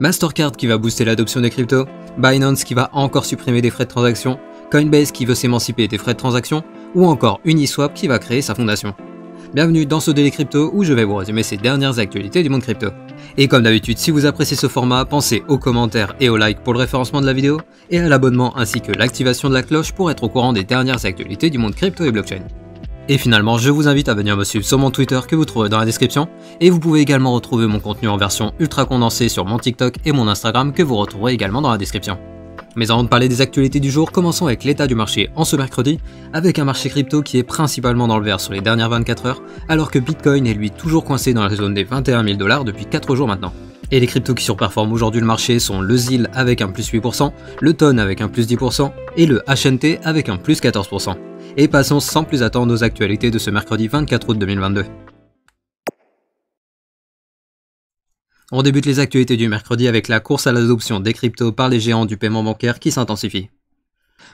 Mastercard qui va booster l'adoption des cryptos, Binance qui va encore supprimer des frais de transaction, Coinbase qui veut s'émanciper des frais de transaction, ou encore Uniswap qui va créer sa fondation. Bienvenue dans ce Daily Crypto où je vais vous résumer ces dernières actualités du monde crypto. Et comme d'habitude, si vous appréciez ce format, pensez aux commentaires et aux likes pour le référencement de la vidéo, et à l'abonnement ainsi que l'activation de la cloche pour être au courant des dernières actualités du monde crypto et blockchain. Et finalement, je vous invite à venir me suivre sur mon Twitter que vous trouverez dans la description, et vous pouvez également retrouver mon contenu en version ultra condensée sur mon TikTok et mon Instagram que vous retrouverez également dans la description. Mais avant de parler des actualités du jour, commençons avec l'état du marché en ce mercredi, avec un marché crypto qui est principalement dans le vert sur les dernières 24 heures, alors que Bitcoin est lui toujours coincé dans la zone des 21 000 dollars depuis 4 jours maintenant. Et les cryptos qui surperforment aujourd'hui le marché sont le ZIL avec un plus 8%, le TON avec un plus 10% et le HNT avec un plus 14% et passons sans plus attendre aux actualités de ce mercredi 24 août 2022. On débute les actualités du mercredi avec la course à l'adoption des cryptos par les géants du paiement bancaire qui s'intensifie.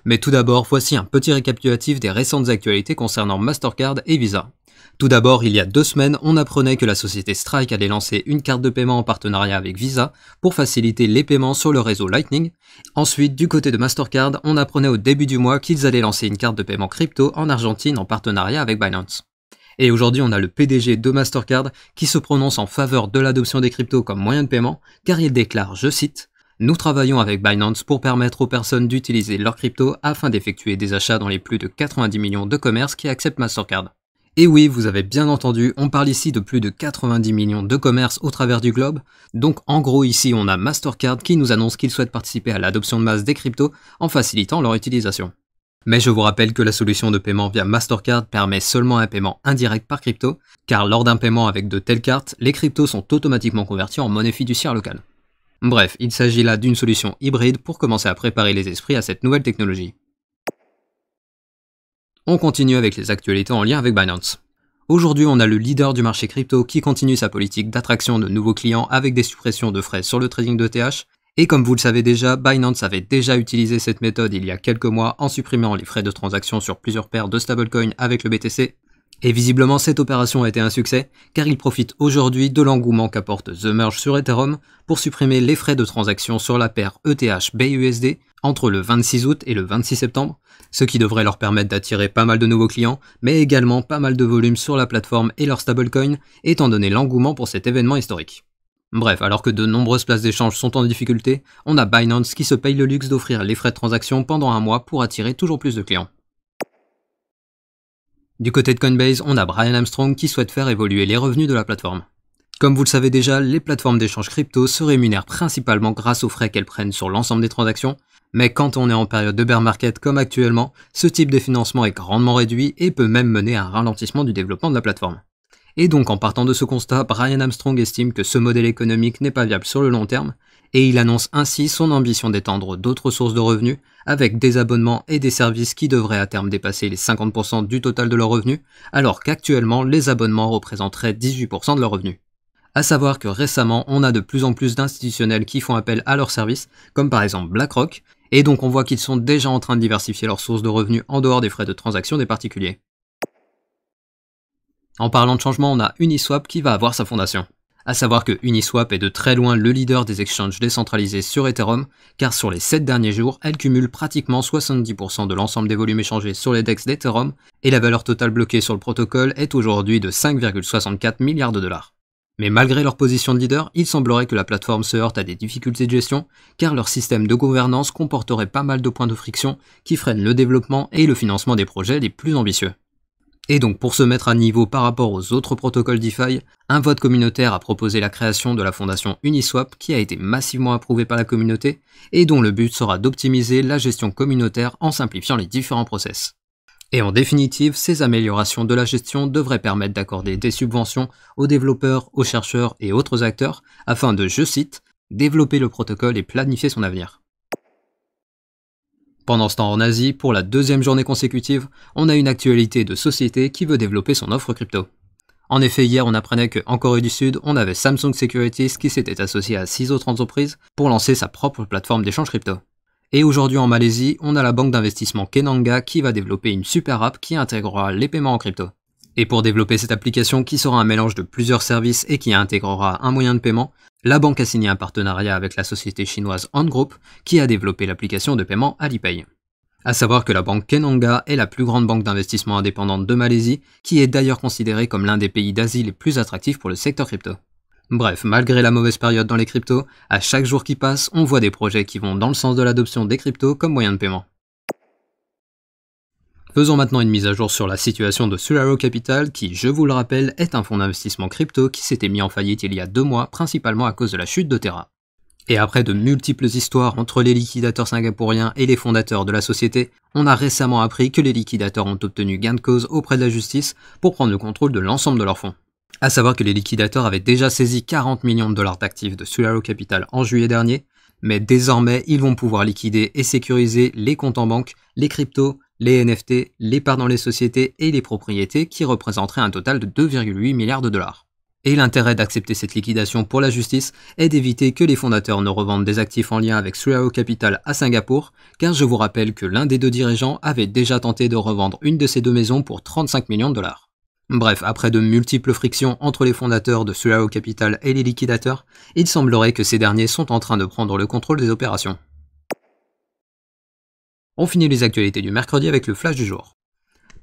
Mais tout d'abord, voici un petit récapitulatif des récentes actualités concernant Mastercard et Visa. Tout d'abord, il y a deux semaines, on apprenait que la société Strike allait lancer une carte de paiement en partenariat avec Visa pour faciliter les paiements sur le réseau Lightning. Ensuite, du côté de Mastercard, on apprenait au début du mois qu'ils allaient lancer une carte de paiement crypto en Argentine en partenariat avec Binance. Et aujourd'hui, on a le PDG de Mastercard qui se prononce en faveur de l'adoption des cryptos comme moyen de paiement, car il déclare, je cite, Nous travaillons avec Binance pour permettre aux personnes d'utiliser leurs cryptos afin d'effectuer des achats dans les plus de 90 millions de commerces qui acceptent Mastercard. Et oui, vous avez bien entendu, on parle ici de plus de 90 millions de commerces au travers du globe. Donc en gros ici, on a Mastercard qui nous annonce qu'il souhaite participer à l'adoption de masse des cryptos en facilitant leur utilisation. Mais je vous rappelle que la solution de paiement via Mastercard permet seulement un paiement indirect par crypto, car lors d'un paiement avec de telles cartes, les cryptos sont automatiquement convertis en monnaie fiduciaire locale. Bref, il s'agit là d'une solution hybride pour commencer à préparer les esprits à cette nouvelle technologie. On continue avec les actualités en lien avec Binance. Aujourd'hui, on a le leader du marché crypto qui continue sa politique d'attraction de nouveaux clients avec des suppressions de frais sur le trading de TH. Et comme vous le savez déjà, Binance avait déjà utilisé cette méthode il y a quelques mois en supprimant les frais de transaction sur plusieurs paires de stablecoins avec le BTC et visiblement, cette opération a été un succès, car ils profitent aujourd'hui de l'engouement qu'apporte The Merge sur Ethereum pour supprimer les frais de transaction sur la paire ETH-BUSD entre le 26 août et le 26 septembre, ce qui devrait leur permettre d'attirer pas mal de nouveaux clients, mais également pas mal de volume sur la plateforme et leur stablecoin, étant donné l'engouement pour cet événement historique. Bref, alors que de nombreuses places d'échange sont en difficulté, on a Binance qui se paye le luxe d'offrir les frais de transaction pendant un mois pour attirer toujours plus de clients. Du côté de Coinbase, on a Brian Armstrong qui souhaite faire évoluer les revenus de la plateforme. Comme vous le savez déjà, les plateformes d'échange crypto se rémunèrent principalement grâce aux frais qu'elles prennent sur l'ensemble des transactions, mais quand on est en période de bear market comme actuellement, ce type de financement est grandement réduit et peut même mener à un ralentissement du développement de la plateforme. Et donc en partant de ce constat, Brian Armstrong estime que ce modèle économique n'est pas viable sur le long terme et il annonce ainsi son ambition d'étendre d'autres sources de revenus avec des abonnements et des services qui devraient à terme dépasser les 50% du total de leurs revenus, alors qu'actuellement les abonnements représenteraient 18% de leurs revenus. À savoir que récemment, on a de plus en plus d'institutionnels qui font appel à leurs services, comme par exemple BlackRock, et donc on voit qu'ils sont déjà en train de diversifier leurs sources de revenus en dehors des frais de transaction des particuliers. En parlant de changement, on a Uniswap qui va avoir sa fondation. À savoir que Uniswap est de très loin le leader des exchanges décentralisés sur Ethereum, car sur les 7 derniers jours, elle cumule pratiquement 70% de l'ensemble des volumes échangés sur les DEX d'Ethereum, et la valeur totale bloquée sur le protocole est aujourd'hui de 5,64 milliards de dollars. Mais malgré leur position de leader, il semblerait que la plateforme se heurte à des difficultés de gestion, car leur système de gouvernance comporterait pas mal de points de friction qui freinent le développement et le financement des projets les plus ambitieux. Et donc pour se mettre à niveau par rapport aux autres protocoles DeFi, un vote communautaire a proposé la création de la fondation Uniswap qui a été massivement approuvée par la communauté et dont le but sera d'optimiser la gestion communautaire en simplifiant les différents process. Et en définitive, ces améliorations de la gestion devraient permettre d'accorder des subventions aux développeurs, aux chercheurs et autres acteurs afin de, je cite, développer le protocole et planifier son avenir. Pendant ce temps en Asie, pour la deuxième journée consécutive, on a une actualité de société qui veut développer son offre crypto. En effet, hier, on apprenait qu'en Corée du Sud, on avait Samsung Securities qui s'était associé à six autres entreprises pour lancer sa propre plateforme d'échange crypto. Et aujourd'hui en Malaisie, on a la banque d'investissement Kenanga qui va développer une super app qui intégrera les paiements en crypto. Et pour développer cette application qui sera un mélange de plusieurs services et qui intégrera un moyen de paiement, la banque a signé un partenariat avec la société chinoise Ant Group qui a développé l'application de paiement Alipay. À savoir que la banque Kenanga est la plus grande banque d'investissement indépendante de Malaisie, qui est d'ailleurs considérée comme l'un des pays d'Asie les plus attractifs pour le secteur crypto. Bref, malgré la mauvaise période dans les cryptos, à chaque jour qui passe, on voit des projets qui vont dans le sens de l'adoption des cryptos comme moyen de paiement. Faisons maintenant une mise à jour sur la situation de Sularo Capital qui, je vous le rappelle, est un fonds d'investissement crypto qui s'était mis en faillite il y a deux mois, principalement à cause de la chute de Terra. Et après de multiples histoires entre les liquidateurs singapouriens et les fondateurs de la société, on a récemment appris que les liquidateurs ont obtenu gain de cause auprès de la justice pour prendre le contrôle de l'ensemble de leurs fonds. À savoir que les liquidateurs avaient déjà saisi 40 millions de dollars d'actifs de Sularo Capital en juillet dernier, mais désormais ils vont pouvoir liquider et sécuriser les comptes en banque, les cryptos, les NFT, les parts dans les sociétés et les propriétés qui représenteraient un total de 2,8 milliards de dollars. Et l'intérêt d'accepter cette liquidation pour la justice est d'éviter que les fondateurs ne revendent des actifs en lien avec Sulao Capital à Singapour, car je vous rappelle que l'un des deux dirigeants avait déjà tenté de revendre une de ces deux maisons pour 35 millions de dollars. Bref, après de multiples frictions entre les fondateurs de Sulao Capital et les liquidateurs, il semblerait que ces derniers sont en train de prendre le contrôle des opérations. On finit les actualités du mercredi avec le flash du jour.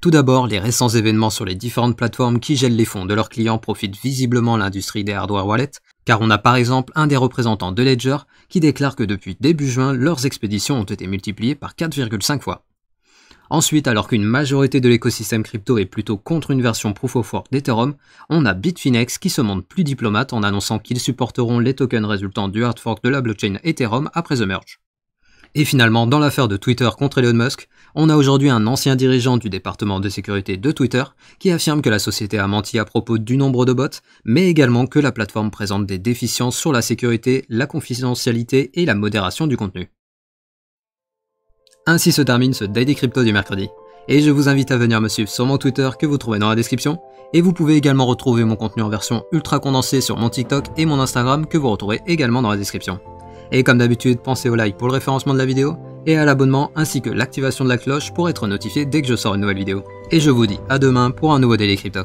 Tout d'abord, les récents événements sur les différentes plateformes qui gèlent les fonds de leurs clients profitent visiblement l'industrie des hardware wallets, car on a par exemple un des représentants de Ledger qui déclare que depuis début juin, leurs expéditions ont été multipliées par 4,5 fois. Ensuite, alors qu'une majorité de l'écosystème crypto est plutôt contre une version proof of work d'Ethereum, on a Bitfinex qui se montre plus diplomate en annonçant qu'ils supporteront les tokens résultant du hard fork de la blockchain Ethereum après The Merge. Et finalement, dans l'affaire de Twitter contre Elon Musk, on a aujourd'hui un ancien dirigeant du département de sécurité de Twitter qui affirme que la société a menti à propos du nombre de bots, mais également que la plateforme présente des déficiences sur la sécurité, la confidentialité et la modération du contenu. Ainsi se termine ce Daily Crypto du mercredi, et je vous invite à venir me suivre sur mon Twitter que vous trouvez dans la description, et vous pouvez également retrouver mon contenu en version ultra condensée sur mon TikTok et mon Instagram que vous retrouvez également dans la description. Et comme d'habitude, pensez au like pour le référencement de la vidéo et à l'abonnement ainsi que l'activation de la cloche pour être notifié dès que je sors une nouvelle vidéo. Et je vous dis à demain pour un nouveau Daily Crypto.